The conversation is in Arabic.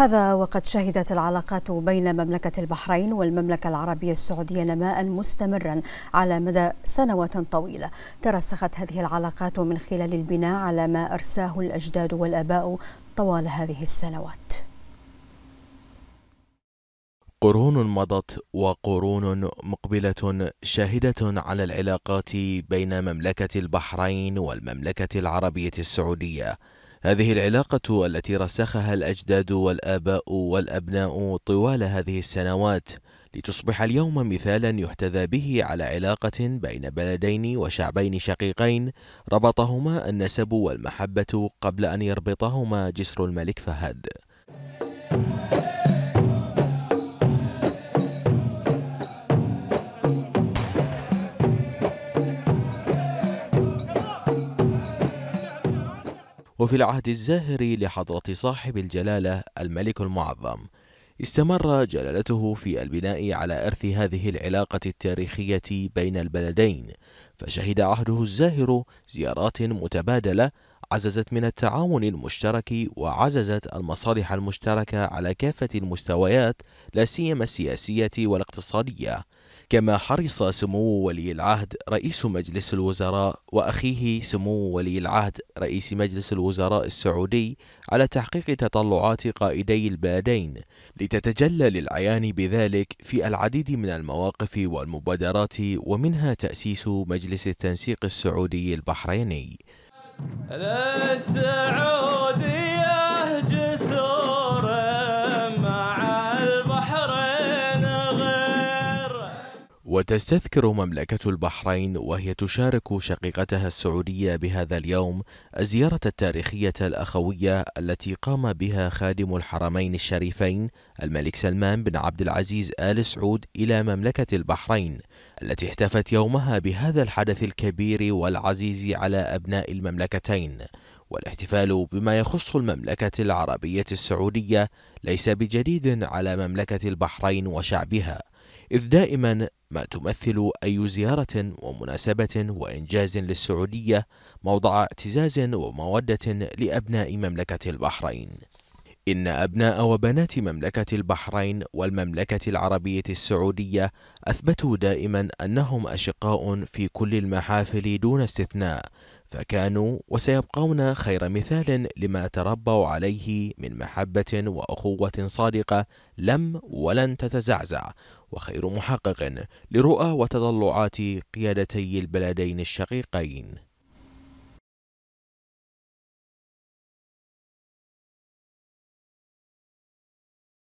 هذا وقد شهدت العلاقات بين مملكة البحرين والمملكة العربية السعودية نماء مستمرا على مدى سنوات طويلة ترسخت هذه العلاقات من خلال البناء على ما أرساه الأجداد والأباء طوال هذه السنوات قرون مضت وقرون مقبلة شاهدة على العلاقات بين مملكة البحرين والمملكة العربية السعودية هذه العلاقة التي رسخها الأجداد والآباء والأبناء طوال هذه السنوات لتصبح اليوم مثالا يحتذى به على علاقة بين بلدين وشعبين شقيقين ربطهما النسب والمحبة قبل أن يربطهما جسر الملك فهد. وفي العهد الزاهر لحضرة صاحب الجلالة الملك المعظم استمر جلالته في البناء على إرث هذه العلاقة التاريخية بين البلدين فشهد عهده الزاهر زيارات متبادلة عززت من التعاون المشترك وعززت المصالح المشتركة على كافة المستويات لا سيما السياسية والاقتصادية كما حرص سمو ولي العهد رئيس مجلس الوزراء وأخيه سمو ولي العهد رئيس مجلس الوزراء السعودي على تحقيق تطلعات قائدي البلدين لتتجلى للعيان بذلك في العديد من المواقف والمبادرات ومنها تأسيس مجلس التنسيق السعودي البحريني السعودي وتستذكر مملكة البحرين وهي تشارك شقيقتها السعودية بهذا اليوم الزيارة التاريخية الأخوية التي قام بها خادم الحرمين الشريفين الملك سلمان بن عبد العزيز آل سعود إلى مملكة البحرين التي احتفت يومها بهذا الحدث الكبير والعزيز على أبناء المملكتين والاحتفال بما يخص المملكة العربية السعودية ليس بجديد على مملكة البحرين وشعبها إذ دائما ما تمثل أي زيارة ومناسبة وإنجاز للسعودية موضع اعتزاز ومودة لأبناء مملكة البحرين إن أبناء وبنات مملكة البحرين والمملكة العربية السعودية أثبتوا دائما أنهم أشقاء في كل المحافل دون استثناء فكانوا وسيبقون خير مثال لما تربوا عليه من محبة وأخوة صادقة لم ولن تتزعزع وخير محقق لرؤى وتطلعات قيادتي البلدين الشقيقين